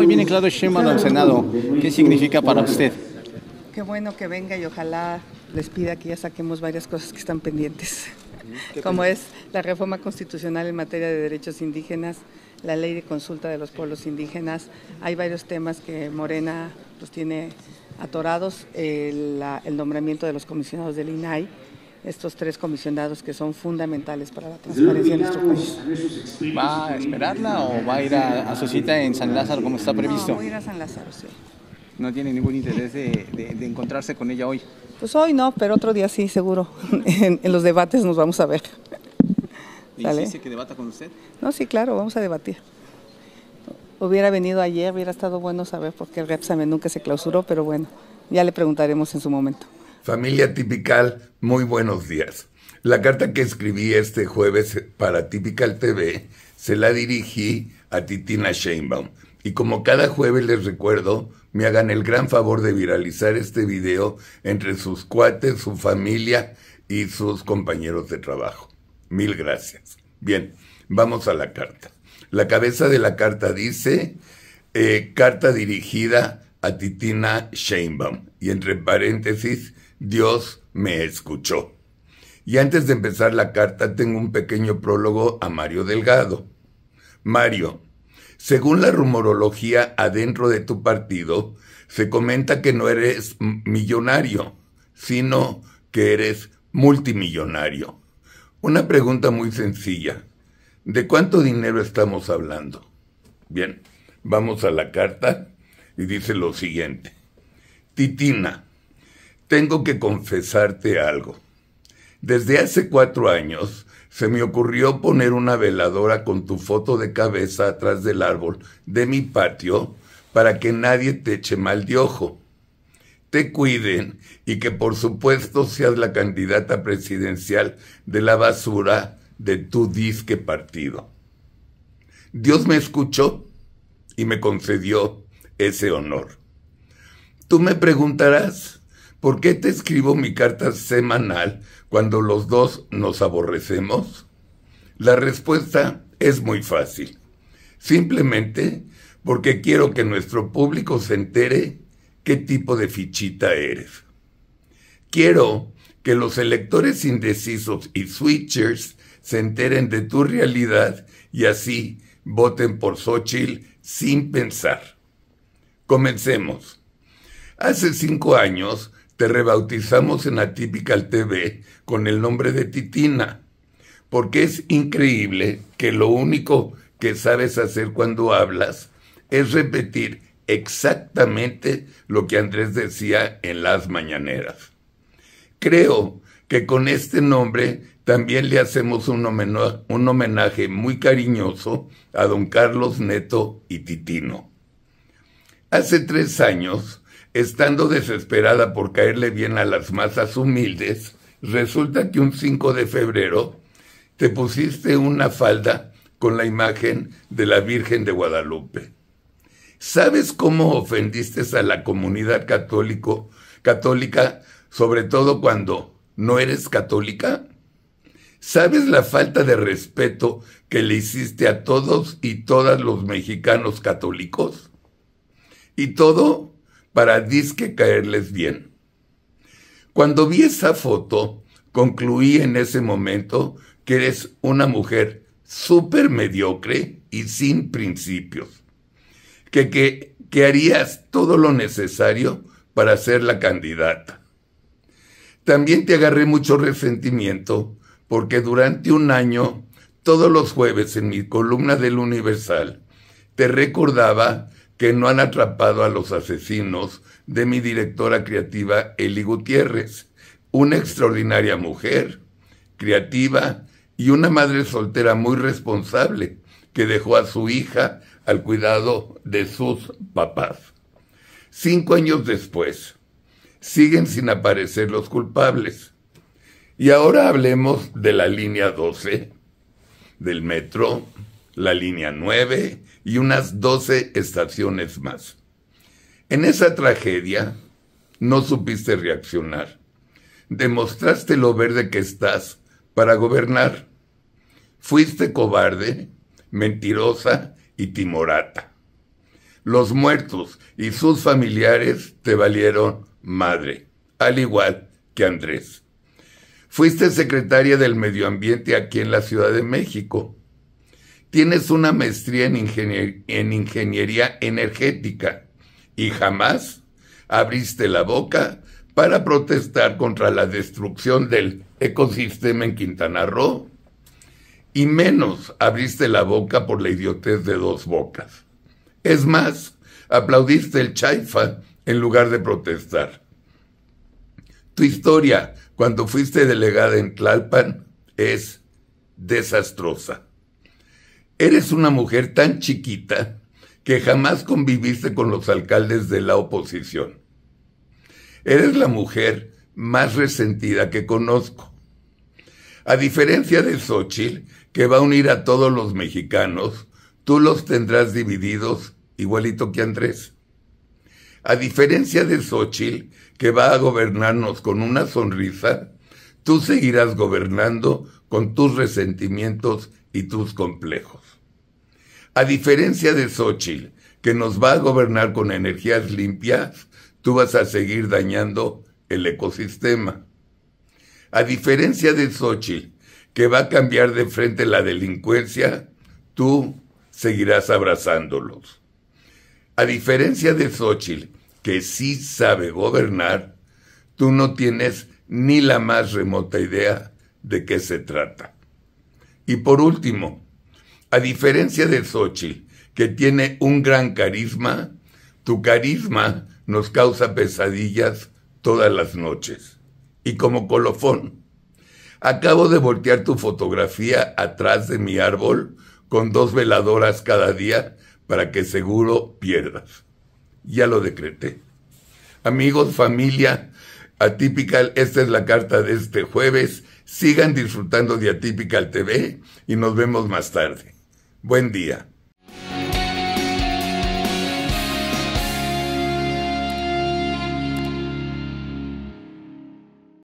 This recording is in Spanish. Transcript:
hoy viene Claudio Sheinbaum al Senado. ¿Qué significa para usted? Qué bueno que venga y ojalá les pida que ya saquemos varias cosas que están pendientes, como es la reforma constitucional en materia de derechos indígenas, la ley de consulta de los pueblos indígenas. Hay varios temas que Morena los tiene atorados, el, el nombramiento de los comisionados del INAI estos tres comisionados que son fundamentales para la transparencia de nuestro país. ¿Va a esperarla o va a ir a, su cita en San Lázaro como está previsto? No, a ir a San Lázaro, sí. ¿No tiene ningún interés de, encontrarse con ella hoy? Pues hoy no, pero otro día sí, seguro. en, los debates nos vamos a ver. ¿Dice que debata con usted? No, sí, claro, vamos a debatir. Hubiera venido ayer, hubiera estado bueno saber porque el Repsamen nunca se clausuró, pero bueno, ya le preguntaremos en su momento. Familia Tipical, muy buenos días. La carta que escribí este jueves para Tipical TV se la dirigí a Titina Sheinbaum. Y como cada jueves les recuerdo, me hagan el gran favor de viralizar este video entre sus cuates, su familia y sus compañeros de trabajo. Mil gracias. Bien, vamos a la carta. La cabeza de la carta dice, eh, carta dirigida a Titina Sheinbaum. Y entre paréntesis, Dios me escuchó. Y antes de empezar la carta tengo un pequeño prólogo a Mario Delgado. Mario, según la rumorología adentro de tu partido, se comenta que no eres millonario, sino que eres multimillonario. Una pregunta muy sencilla. ¿De cuánto dinero estamos hablando? Bien, vamos a la carta y dice lo siguiente. Titina, tengo que confesarte algo. Desde hace cuatro años se me ocurrió poner una veladora con tu foto de cabeza atrás del árbol de mi patio para que nadie te eche mal de ojo. Te cuiden y que por supuesto seas la candidata presidencial de la basura de tu disque partido. Dios me escuchó y me concedió ese honor. Tú me preguntarás, ¿por qué te escribo mi carta semanal cuando los dos nos aborrecemos? La respuesta es muy fácil. Simplemente porque quiero que nuestro público se entere qué tipo de fichita eres. Quiero que los electores indecisos y switchers se enteren de tu realidad y así voten por Xochitl sin pensar. Comencemos. Hace cinco años te rebautizamos en la típica TV con el nombre de Titina, porque es increíble que lo único que sabes hacer cuando hablas es repetir exactamente lo que Andrés decía en las mañaneras. Creo que con este nombre también le hacemos un un homenaje muy cariñoso a don Carlos Neto y Titino. Hace tres años, estando desesperada por caerle bien a las masas humildes, resulta que un 5 de febrero te pusiste una falda con la imagen de la Virgen de Guadalupe. ¿Sabes cómo ofendiste a la comunidad católico, católica, sobre todo cuando no eres católica? ¿Sabes la falta de respeto que le hiciste a todos y todas los mexicanos católicos? Y todo para disque caerles bien. Cuando vi esa foto, concluí en ese momento que eres una mujer súper mediocre y sin principios, que, que, que harías todo lo necesario para ser la candidata. También te agarré mucho resentimiento porque durante un año, todos los jueves en mi columna del Universal, te recordaba que no han atrapado a los asesinos de mi directora creativa Eli Gutiérrez, una extraordinaria mujer, creativa y una madre soltera muy responsable que dejó a su hija al cuidado de sus papás. Cinco años después, siguen sin aparecer los culpables. Y ahora hablemos de la línea 12 del metro la línea 9 y unas 12 estaciones más. En esa tragedia no supiste reaccionar. Demostraste lo verde que estás para gobernar. Fuiste cobarde, mentirosa y timorata. Los muertos y sus familiares te valieron madre, al igual que Andrés. Fuiste secretaria del Medio Ambiente aquí en la Ciudad de México tienes una maestría en, ingeniería energética y jamás abriste la boca para protestar contra la destrucción del ecosistema en Quintana Roo y menos abriste la boca por la idiotez de dos bocas. Es más, aplaudiste el chaifa en lugar de protestar. Tu historia cuando fuiste delegada en Tlalpan es desastrosa. Eres una mujer tan chiquita que jamás conviviste con los alcaldes de la oposición. Eres la mujer más resentida que conozco. A diferencia de Xochitl, que va a unir a todos los mexicanos, tú los tendrás divididos igualito que Andrés. A diferencia de Xochitl, que va a gobernarnos con una sonrisa, tú seguirás gobernando con tus resentimientos y tus complejos. A diferencia de Xochitl, que nos va a gobernar con energías limpias, tú vas a seguir dañando el ecosistema. A diferencia de Xochitl, que va a cambiar de frente la delincuencia, tú seguirás abrazándolos. A diferencia de Xochitl, que sí sabe gobernar, tú no tienes ni la más remota idea de qué se trata. Y por último, a diferencia de Xochitl, que tiene un gran carisma, tu carisma nos causa pesadillas todas las noches. Y como colofón, acabo de voltear tu fotografía atrás de mi árbol con dos veladoras cada día para que seguro pierdas. Ya lo decreté. Amigos, familia, atípica, esta es la carta de este jueves Sigan disfrutando de al TV y nos vemos más tarde. Buen día.